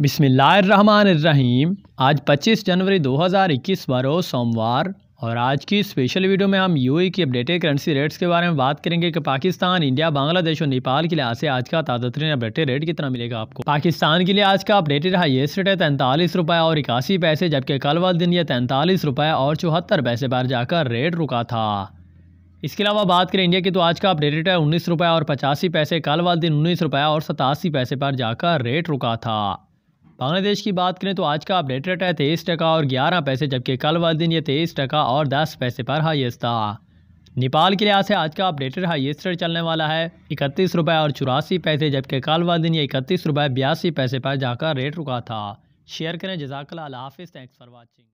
बिसमीम आज 25 जनवरी 2021 बारो सोमवार और आज की स्पेशल वीडियो में हम यूएई की अपडेटेड करेंसी रेट्स के बारे में बात करेंगे कि पाकिस्तान इंडिया बांग्लादेश और नेपाल के लिहाज से आज का ताज़ा तरीन अपडेटेड रेट कितना मिलेगा आपको पाकिस्तान के लिए आज का अपडेटेड हाइएस्ट रेट है तैंतालीस रुपये और इक्यासी पैसे जबकि कल वाले दिन यह तैंतालीस रुपये और चौहत्तर पैसे पर जाकर रेट रुका था इसके अलावा बात करें इंडिया की तो आज का अपडेटेड है उन्नीस रुपये और पचासी पैसे कल वाले दिन उन्नीस रुपये और सतासी पैसे पर जाकर रेट रुका था बांग्लादेश की बात करें तो आज का अपडेट रेट है तेईस टका और ग्यारह पैसे जबकि कल वाले दिन ये तेईस टका और दस पैसे पर हाइस्ट था नेपाल के लिहाज से आज का अपडेटेड हाइस्ट रेट चलने वाला है इकतीस रुपये और चौरासी पैसे जबकि कल वाले दिन ये इकतीस रुपये बयासी पैसे पर जाकर रेट रुका था शेयर करें जजाकला हाफिज़ थैंक्स फॉर वॉचिंग